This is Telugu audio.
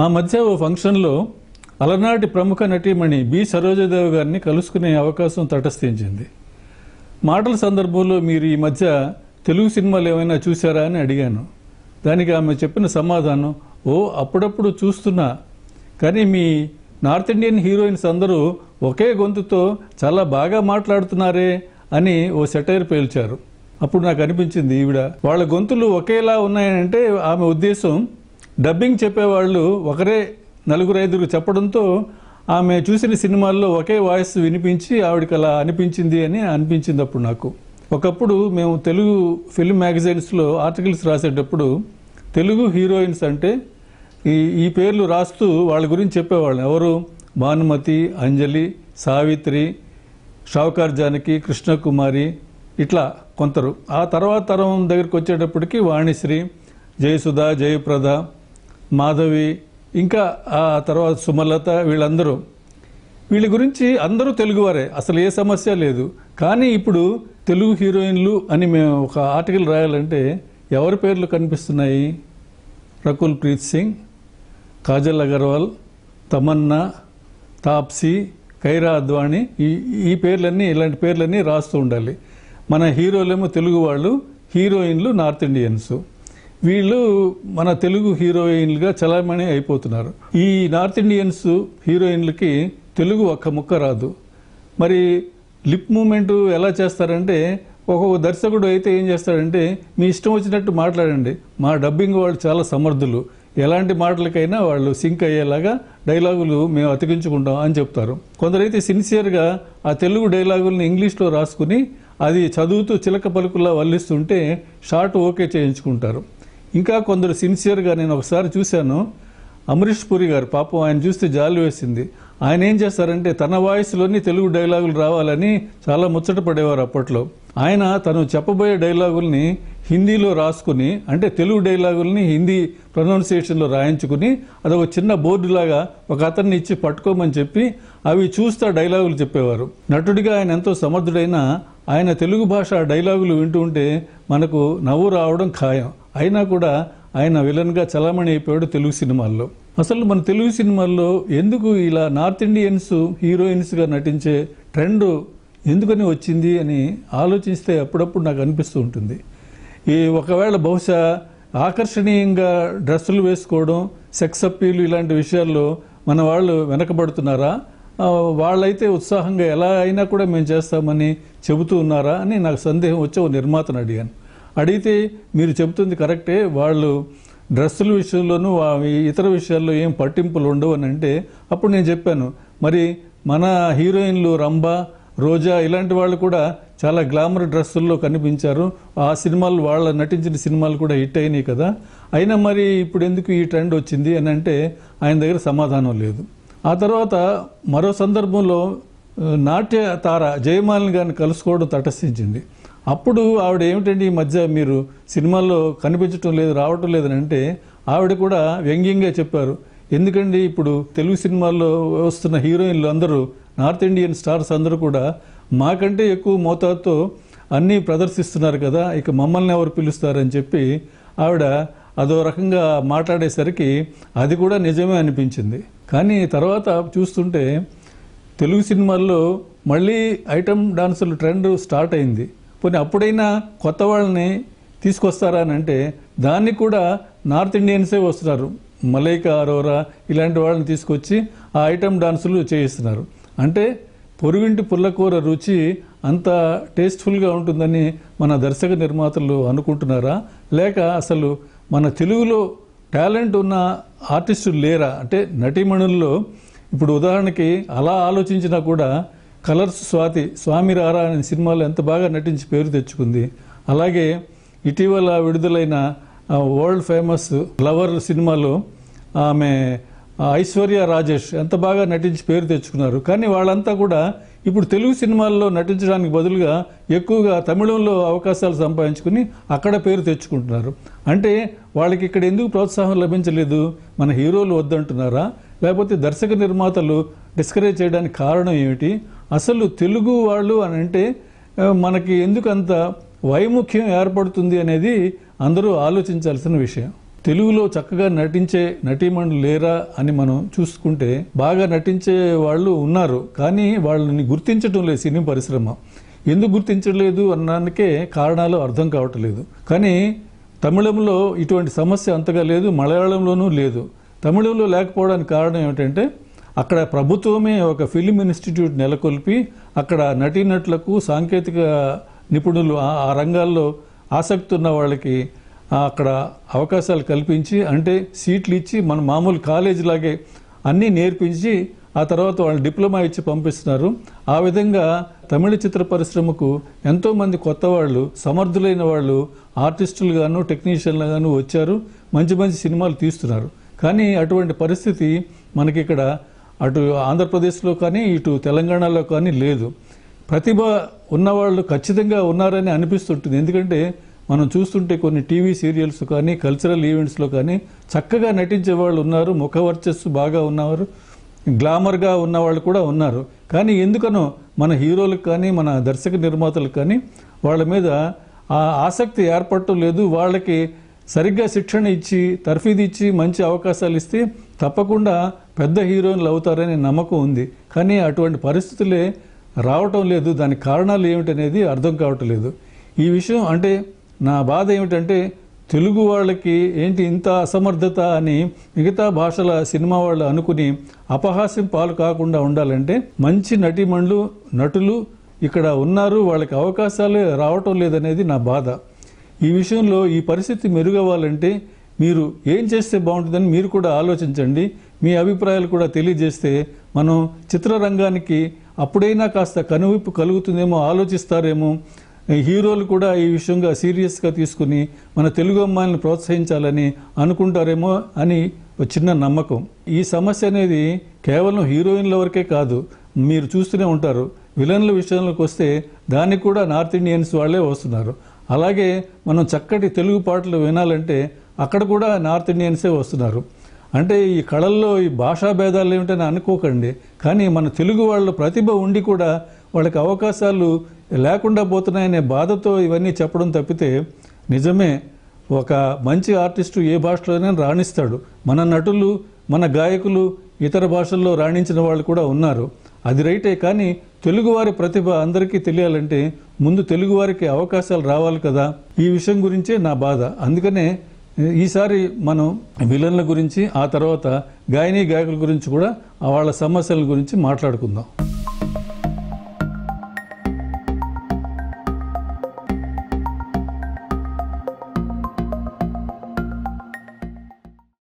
ఆ మధ్య ఓ ఫంక్షన్లో అలనాటి ప్రముఖ నటీమణి బి సరోజదేవ్ గారిని కలుసుకునే అవకాశం తటస్థించింది మాటల సందర్భంలో మీరు ఈ మధ్య తెలుగు సినిమాలు ఏమైనా చూసారా అని అడిగాను దానికి ఆమె చెప్పిన సమాధానం ఓ అప్పుడప్పుడు చూస్తున్నా కానీ మీ నార్త్ ఇండియన్ హీరోయిన్స్ అందరూ ఒకే గొంతుతో చాలా బాగా మాట్లాడుతున్నారే అని ఓ సెటైర్ పేల్చారు అప్పుడు నాకు అనిపించింది ఈవిడ వాళ్ళ గొంతులు ఒకేలా ఉన్నాయంటే ఆమె ఉద్దేశం డబ్బింగ్ చెప్పేవాళ్ళు ఒకరే నలుగురు ఐదుగురు చెప్పడంతో ఆమె చూసిన సినిమాల్లో ఒకే వాయిస్ వినిపించి ఆవిడకి అలా అనిపించింది అని అనిపించింది అప్పుడు నాకు ఒకప్పుడు మేము తెలుగు ఫిల్మ్ మ్యాగజైన్స్లో ఆర్టికల్స్ రాసేటప్పుడు తెలుగు హీరోయిన్స్ అంటే ఈ ఈ పేర్లు రాస్తూ వాళ్ళ గురించి చెప్పేవాళ్ళు ఎవరు భానుమతి అంజలి సావిత్రి షావుకార్ జానకి కృష్ణకుమారి ఇట్లా కొంతరు ఆ తర్వాత తరం దగ్గరికి వచ్చేటప్పటికి వాణిశ్రీ జయసుధ జయప్రద మాధవి ఇంకా ఆ తర్వాత సుమలత వీళ్ళందరూ వీళ్ళ గురించి అందరూ తెలుగువారే అసలు ఏ సమస్య లేదు కానీ ఇప్పుడు తెలుగు హీరోయిన్లు అని మేము ఒక ఆర్టికల్ రాయాలంటే ఎవరి పేర్లు కనిపిస్తున్నాయి రకుల్ ప్రీత్ సింగ్ కాజల్ అగర్వాల్ తమన్నా తాప్సీ కైరా అద్వాణి ఈ ఈ పేర్లన్నీ ఇలాంటి పేర్లన్నీ రాస్తూ ఉండాలి మన హీరోలేమో తెలుగు వాళ్ళు హీరోయిన్లు నార్త్ ఇండియన్స్ వీళ్ళు మన తెలుగు హీరోయిన్లుగా చలామణి అయిపోతున్నారు ఈ నార్త్ ఇండియన్స్ హీరోయిన్లకి తెలుగు ఒక్క ముక్క రాదు మరి లిప్ మూమెంట్ ఎలా చేస్తారంటే ఒక్కొక్క దర్శకుడు అయితే ఏం చేస్తాడంటే మీ ఇష్టం వచ్చినట్టు మాట్లాడండి మా డబ్బింగ్ వాళ్ళు చాలా సమర్థులు ఎలాంటి మాటలకైనా వాళ్ళు సింక్ అయ్యేలాగా డైలాగులు మేము అతికించుకుంటాం అని చెప్తారు కొందరైతే సిన్సియర్గా ఆ తెలుగు డైలాగులను ఇంగ్లీష్లో రాసుకుని అది చదువుతూ చిలక పలుకులా వల్లిస్తుంటే షార్ట్ ఓకే చేయించుకుంటారు ఇంకా కొందరు సిన్సియర్గా నేను ఒకసారి చూశాను అమరీష్ పురి గారు పాపం ఆయన చూస్తే జాలి వేసింది ఆయన ఏం చేస్తారంటే తన వాయిస్లోని తెలుగు డైలాగులు రావాలని చాలా ముచ్చట పడేవారు అప్పట్లో ఆయన తను చెప్పబోయే డైలాగుల్ని హిందీలో రాసుకుని అంటే తెలుగు డైలాగుల్ని హిందీ ప్రొనౌన్సియేషన్లో రాయించుకుని అది ఒక చిన్న బోర్డులాగా ఒక అతన్ని ఇచ్చి పట్టుకోమని చెప్పి అవి చూస్తా డైలాగులు చెప్పేవారు నటుడిగా ఆయన ఎంతో సమర్థుడైనా ఆయన తెలుగు భాష డైలాగులు వింటూ ఉంటే మనకు నవ్వు రావడం ఖాయం అయినా కూడా ఆయన విలన్గా చలామణి అయిపోయాడు తెలుగు సినిమాల్లో అసలు మన తెలుగు సినిమాల్లో ఎందుకు ఇలా నార్త్ ఇండియన్స్ హీరోయిన్స్గా నటించే ట్రెండ్ ఎందుకని వచ్చింది అని ఆలోచిస్తే అప్పుడప్పుడు నాకు అనిపిస్తూ ఉంటుంది ఈ ఒకవేళ బహుశా ఆకర్షణీయంగా డ్రెస్సులు వేసుకోవడం సెక్స్ అప్పీలు ఇలాంటి విషయాల్లో మన వాళ్ళు వెనకబడుతున్నారా వాళ్ళైతే ఉత్సాహంగా ఎలా అయినా కూడా మేము చేస్తామని చెబుతూ ఉన్నారా అని నాకు సందేహం వచ్చే ఓ నిర్మాతను అడిగాను అడిగితే మీరు చెబుతుంది కరెక్టే వాళ్ళు డ్రెస్సుల విషయంలోనూ ఇతర విషయాల్లో ఏం పట్టింపులు ఉండవు అని అంటే అప్పుడు నేను చెప్పాను మరి మన హీరోయిన్లు రంభ రోజా ఇలాంటి వాళ్ళు కూడా చాలా గ్లామర్ డ్రెస్సుల్లో కనిపించారు ఆ సినిమాలు వాళ్ళ నటించిన సినిమాలు కూడా హిట్ అయినాయి కదా అయినా మరి ఇప్పుడు ఎందుకు ఈ ట్రెండ్ వచ్చింది అని అంటే ఆయన దగ్గర సమాధానం లేదు ఆ తర్వాత మరో సందర్భంలో నాట్య తార జయమాలిని గారిని కలుసుకోవడం తటస్థించింది అప్పుడు ఆవిడ ఏమిటండి ఈ మధ్య మీరు సినిమాల్లో కనిపించటం లేదు రావటం లేదని అంటే ఆవిడ కూడా వ్యంగ్యంగా చెప్పారు ఎందుకండి ఇప్పుడు తెలుగు సినిమాల్లో వస్తున్న హీరోయిన్లు అందరూ నార్త్ ఇండియన్ స్టార్స్ అందరూ కూడా మాకంటే ఎక్కువ మోతాదుతో అన్నీ ప్రదర్శిస్తున్నారు కదా ఇక మమ్మల్ని ఎవరు పిలుస్తారని చెప్పి ఆవిడ అదో రకంగా మాట్లాడేసరికి అది కూడా నిజమే అనిపించింది కానీ తర్వాత చూస్తుంటే తెలుగు సినిమాల్లో మళ్ళీ ఐటమ్ డాన్సులు ట్రెండ్ స్టార్ట్ అయింది పోనీ అప్పుడైనా కొత్త వాళ్ళని తీసుకొస్తారా అని అంటే దాన్ని కూడా నార్త్ ఇండియన్సే వస్తున్నారు మలైకా అరోరా ఇలాంటి వాళ్ళని తీసుకొచ్చి ఆ ఐటమ్ డాన్సులు చేయిస్తున్నారు అంటే పొరుగింటి పుల్లకూర రుచి అంత టేస్ట్ఫుల్గా ఉంటుందని మన దర్శక నిర్మాతలు అనుకుంటున్నారా లేక అసలు మన తెలుగులో టాలెంట్ ఉన్న ఆర్టిస్టులు లేరా అంటే నటీమణుల్లో ఇప్పుడు ఉదాహరణకి అలా ఆలోచించినా కూడా కలర్స్ స్వాతి స్వామి రారా అనే సినిమాలో ఎంత బాగా నటించి పేరు తెచ్చుకుంది అలాగే ఇటీవల విడుదలైన వరల్డ్ ఫేమస్ లవర్ సినిమాలో ఆమె ఐశ్వర్య రాజేష్ ఎంత బాగా నటించి పేరు తెచ్చుకున్నారు కానీ వాళ్ళంతా కూడా ఇప్పుడు తెలుగు సినిమాల్లో నటించడానికి బదులుగా ఎక్కువగా తమిళంలో అవకాశాలు సంపాదించుకుని అక్కడ పేరు తెచ్చుకుంటున్నారు అంటే వాళ్ళకి ఇక్కడ ఎందుకు ప్రోత్సాహం లభించలేదు మన హీరోలు వద్దంటున్నారా లేకపోతే దర్శక నిర్మాతలు డిస్కరేజ్ చేయడానికి కారణం ఏమిటి అసలు తెలుగు వాళ్ళు అని అంటే మనకి ఎందుకంత వైముఖ్యం ఏర్పడుతుంది అనేది అందరూ ఆలోచించాల్సిన విషయం తెలుగులో చక్కగా నటించే నటీమణులు లేరా అని మనం చూసుకుంటే బాగా నటించే వాళ్ళు ఉన్నారు కానీ వాళ్ళని గుర్తించడం లేదు సినీ పరిశ్రమ ఎందుకు గుర్తించలేదు అన్నానికే కారణాలు అర్థం కావట్లేదు కానీ తమిళంలో ఇటువంటి సమస్య అంతగా లేదు మలయాళంలోనూ లేదు తమిళంలో లేకపోవడానికి కారణం ఏమిటంటే అక్కడ ప్రభుత్వమే ఒక ఫిలిం ఇన్స్టిట్యూట్ నెలకొల్పి అక్కడ నటీనటులకు సాంకేతిక నిపుణులు ఆ రంగాల్లో ఆసక్తి ఉన్న వాళ్ళకి అక్కడ అవకాశాలు కల్పించి అంటే సీట్లు ఇచ్చి మన మామూలు కాలేజ్ లాగే అన్నీ నేర్పించి ఆ తర్వాత వాళ్ళు డిప్లొమా ఇచ్చి పంపిస్తున్నారు ఆ విధంగా తమిళ చిత్ర పరిశ్రమకు ఎంతోమంది కొత్త వాళ్ళు సమర్థులైన వాళ్ళు టెక్నీషియన్లు గాను వచ్చారు మంచి మంచి సినిమాలు తీస్తున్నారు కానీ అటువంటి పరిస్థితి మనకి ఇక్కడ అటు ఆంధ్రప్రదేశ్లో కానీ ఇటు తెలంగాణలో కానీ లేదు ప్రతిభ ఉన్నవాళ్ళు ఖచ్చితంగా ఉన్నారని అనిపిస్తుంటుంది ఎందుకంటే మనం చూస్తుంటే కొన్ని టీవీ సీరియల్స్ కానీ కల్చరల్ ఈవెంట్స్లో కానీ చక్కగా నటించే వాళ్ళు ఉన్నారు ముఖ వర్చస్సు బాగా ఉన్నవారు గ్లామర్గా ఉన్నవాళ్ళు కూడా ఉన్నారు కానీ ఎందుకనో మన హీరోలకు కానీ మన దర్శక నిర్మాతలకు కానీ వాళ్ళ మీద ఆ ఆసక్తి ఏర్పడటం లేదు వాళ్ళకి సరిగ్గా శిక్షణ ఇచ్చి తర్ఫీదు ఇచ్చి మంచి అవకాశాలు ఇస్తే తప్పకుండా పెద్ద హీరోయిన్లు అవుతారనే నమ్మకం ఉంది కానీ అటువంటి పరిస్థితులే రావటం లేదు దానికి కారణాలు ఏమిటనేది అర్థం కావటం లేదు ఈ విషయం అంటే నా బాధ ఏమిటంటే తెలుగు వాళ్ళకి ఏంటి ఇంత అసమర్థత అని మిగతా భాషల సినిమా వాళ్ళు అనుకుని అపహాస్యం పాలు కాకుండా ఉండాలంటే మంచి నటిమణులు నటులు ఇక్కడ ఉన్నారు వాళ్ళకి అవకాశాలే రావటం లేదనేది నా బాధ ఈ విషయంలో ఈ పరిస్థితి మెరుగవ్వాలంటే మీరు ఏం చేస్తే బాగుంటుందని మీరు కూడా ఆలోచించండి మీ అభిప్రాయాలు కూడా తెలియజేస్తే మనం చిత్రరంగానికి అప్పుడైనా కాస్త కనువిప్పు కలుగుతుందేమో ఆలోచిస్తారేమో హీరోలు కూడా ఈ విషయంగా సీరియస్గా తీసుకుని మన తెలుగు అమ్మాయిలను ప్రోత్సహించాలని అనుకుంటారేమో అని చిన్న నమ్మకం ఈ సమస్య అనేది కేవలం హీరోయిన్ల వరకే కాదు మీరు చూస్తూనే ఉంటారు విలన్ల విషయంలోకి వస్తే దానికి కూడా నార్త్ ఇండియన్స్ వాళ్ళే వస్తున్నారు అలాగే మనం చక్కటి తెలుగు పాటలు వినాలంటే అక్కడ కూడా నార్త్ ఇండియన్సే వస్తున్నారు అంటే ఈ కళల్లో ఈ భాషా భేదాలు ఏమిటని అనుకోకండి కానీ మన తెలుగు వాళ్ళ ప్రతిభ ఉండి కూడా వాళ్ళకి అవకాశాలు లేకుండా పోతున్నాయనే బాధతో ఇవన్నీ చెప్పడం తప్పితే నిజమే ఒక మంచి ఆర్టిస్టు ఏ భాషలోనే రాణిస్తాడు మన నటులు మన గాయకులు ఇతర భాషల్లో రాణించిన వాళ్ళు కూడా ఉన్నారు అది రైటే కానీ తెలుగువారి ప్రతిభ అందరికీ తెలియాలంటే ముందు తెలుగువారికి అవకాశాలు రావాలి కదా ఈ విషయం గురించే నా బాధ అందుకనే ఈసారి మనం విలన్ల గురించి ఆ తర్వాత గాయని గాయకుల గురించి కూడా వాళ్ళ సమస్యల గురించి మాట్లాడుకుందాం